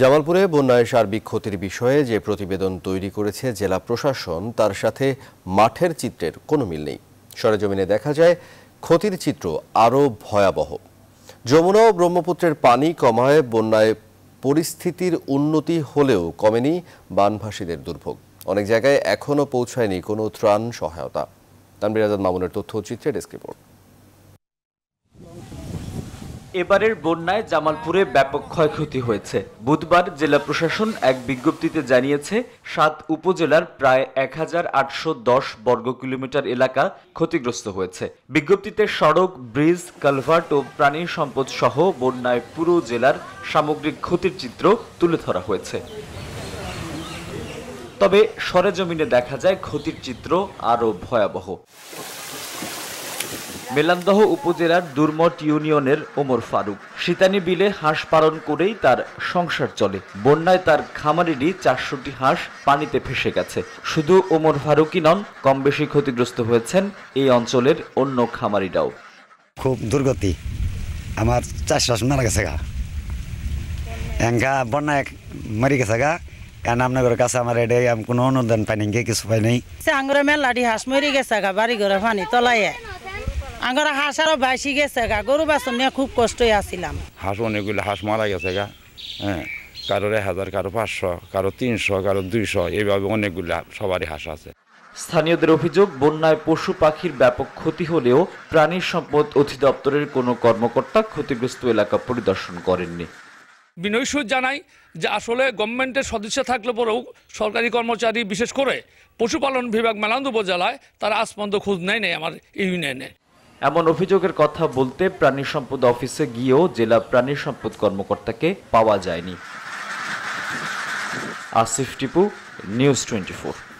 জামালপুরে বন্যায় সার্বিক ক্ষতির বিষয়ে যে প্রতিবেদন তৈরি করেছে জেলা প্রশাসন তার সাথে মাঠের চিত্রের কোনো মিল নেই সরেজমিনে দেখা যায় ক্ষতির চিত্র আরও ভয়াবহ যমুনা ও ব্রহ্মপুত্রের পানি কমায় বন্যায় পরিস্থিতির উন্নতি হলেও কমেনি বানভাসীদের দুর্ভোগ অনেক জায়গায় এখনও পৌঁছায়নি কোনো ত্রাণ সহায়তা তানবির আজাদ মামুনের তথ্যচিত্রে ডেস্ক রিপোর্ট এবারের বন্যায় জামালপুরে ব্যাপক ক্ষয়ক্ষতি হয়েছে বুধবার জেলা প্রশাসন এক বিজ্ঞপ্তিতে জানিয়েছে সাত উপজেলার প্রায় এক হাজার আটশো দশ বর্গ কিলোমিটার এলাকা ক্ষতিগ্রস্ত হয়েছে বিজ্ঞপ্তিতে সড়ক ব্রিজ কালভার্ট ও প্রাণী সম্পদ সহ বন্যায় পুরো জেলার সামগ্রিক ক্ষতির চিত্র তুলে ধরা হয়েছে তবে সরেজমিনে দেখা যায় ক্ষতির চিত্র আরও ভয়াবহ মেলান্দহ উপজেলার দুর্মট ইউনিয়নের ওমর ফারুক সীতানি বিলে হাঁস পালন করেই তার সংসার চলে বন্যায় তার খামারেরই চারশোটি হাঁস পানিতে ফেসে গেছে শুধু ওমর ফারুকই নন কম বেশি ক্ষতিগ্রস্ত হয়েছেন এই অঞ্চলের অন্য খামারিরাও খুব দুর্গতি আমার চাষবাস মারা গেছে গা এঙ্গা বন্যায় মারি গেছে গা কারণ আপনার কাছে আমার এটা কোনো অনুদান পাইনি কিছু পাইনি আঙ্গুরে মেলাটি হাঁস মরি গেছে গা বাড়ি ঘরে পানি তলায় আগর হাঁস আরও বাসি গেছে গা গরু বাছর নিয়ে খুব কষ্টই আছিলাম হাঁস অনেকগুলো হাঁস মারা গেছে গা হ্যাঁ কারোর এক হাজার কারো পাঁচশো কারো তিনশো কারো দুইশো এইভাবে অনেকগুলো সবারই হাঁস আছে স্থানীয়দের অভিযোগ বন্যায় পশু পাখির ব্যাপক ক্ষতি হলেও প্রাণী সম্পদ অধিদপ্তরের কোনো কর্মকর্তা ক্ষতিগ্রস্ত এলাকা পরিদর্শন করেননি বিনয় সুর জানাই যে আসলে গভর্নমেন্টের সদস্য থাকলে পরেও সরকারি কর্মচারী বিশেষ করে পশুপালন বিভাগ মেলান্দ উপজেলায় তারা আসপন্দ খোঁজ নেয় নেই আমার ইউনিয়নে এমন অভিযোগের কথা বলতে প্রাণী সম্পদ অফিসে গিয়েও জেলা প্রাণী সম্পদ কর্মকর্তাকে পাওয়া যায়নি আসিফ টিপু নিউজ টোয়েন্টি